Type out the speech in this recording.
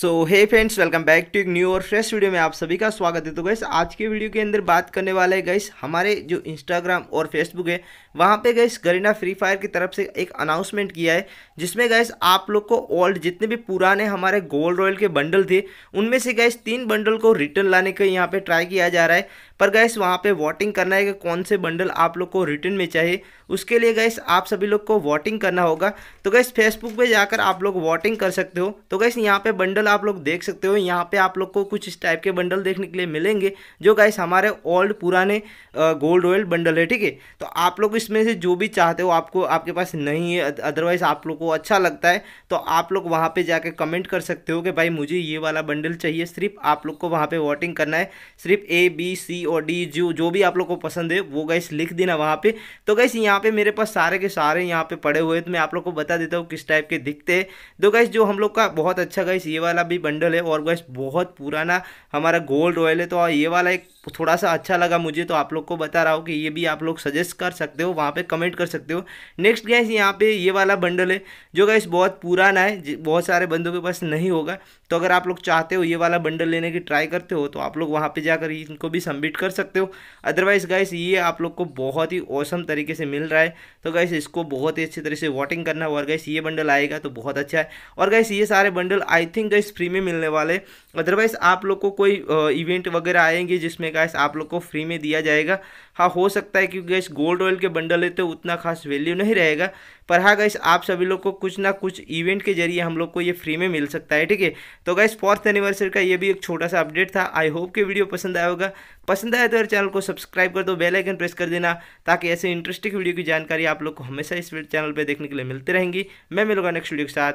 so hey friends welcome back to एक new और fresh video में आप सभी का स्वागत है तो गैस आज के वीडियो के अंदर बात करने वाले गैस हमारे जो इंस्टाग्राम और फेसबुक है वहाँ पे गैस गरीना फ्री फायर की तरफ से एक अनाउंसमेंट किया है जिसमें गैस आप लोग को ओल्ड जितने भी पुराने हमारे गोल्ड रॉयल के बंडल थे उनमें से गैस तीन बंडल को रिटर्न लाने का यहाँ पर ट्राई किया जा रहा है पर गैस वहाँ पे वोटिंग करना है कि कौन से बंडल आप लोग को रिटर्न में चाहिए उसके लिए गैस आप सभी लोग को वोटिंग करना होगा तो गैस फेसबुक पे जाकर आप लोग वोटिंग कर सकते हो तो गैस यहाँ पे बंडल आप लोग देख सकते हो यहाँ पे आप लोग को कुछ इस टाइप के बंडल देखने के लिए मिलेंगे जो गैस हमारे ओल्ड पुराने गोल्ड ऑयल बंडल है ठीक है तो आप लोग इसमें से जो भी चाहते हो आपको आपके पास नहीं है अदरवाइज़ आप लोग को अच्छा लगता है तो आप लोग वहाँ पर जाकर कमेंट कर सकते हो कि भाई मुझे ये वाला बंडल चाहिए सिर्फ आप लोग को वहाँ पर वोटिंग करना है सिर्फ ए बी सी और डी जो जो भी आप लोग को पसंद है वो गैस लिख देना वहाँ पे तो गैस यहाँ पे मेरे पास सारे के सारे यहाँ पे पड़े हुए तो मैं आप लोग को बता देता हूँ किस टाइप के दिखते हैं तो गैस जो हम लोग का बहुत अच्छा गैस ये वाला भी बंडल है और गैस बहुत पुराना हमारा गोल्ड ऑयल है तो ये वाला एक थोड़ा सा अच्छा लगा मुझे तो आप लोग को बता रहा हूँ कि ये भी आप लोग सजेस्ट कर सकते हो वहाँ पर कमेंट कर सकते हो नेक्स्ट गैस यहाँ पे ये वाला बंडल है जो गैस बहुत पुराना है बहुत सारे बंदों के पास नहीं होगा तो अगर आप लोग चाहते हो ये वाला बंडल लेने की ट्राई करते हो तो आप लोग वहाँ पर जाकर इनको भी सबमिट क्रिएट कर सकते हो अदरवाइज़ गाइस ये आप लोग को बहुत ही औसम तरीके से मिल रहा है तो गाइस इसको बहुत ही अच्छी तरीके से वोटिंग करना और गाइस ये बंडल आएगा तो बहुत अच्छा है और गाइस ये सारे bundle I think guys free में मिलने वाले अदरवाइज़ आप लोग को कोई इवेंट वगैरह आएंगे जिसमें गाइस आप लोग को फ्री में दिया जाएगा हाँ हो सकता है क्योंकि गाइस गोल्ड ऑयल के बंडल है तो उतना खास वैल्यू नहीं रहेगा पर हाँ गाइस आप सभी लोग को कुछ ना कुछ इवेंट के जरिए हम लोग को ये फ्री में मिल सकता है ठीक है तो गाइस फोर्थ एनिवर्सरी का ये भी एक छोटा सा अपडेट था आई होप कि वीडियो पसंद आया होगा पसंद आए तो यार चैनल को सब्सक्राइब कर दो बेल आइकन प्रेस कर देना ताकि ऐसे इंटरेस्टिंग वीडियो की जानकारी आप लोग को हमेशा इस चैनल पर देखने के लिए मिलती रहेंगी मैं मिलूंगा नेक्स्ट वीडियो के साथ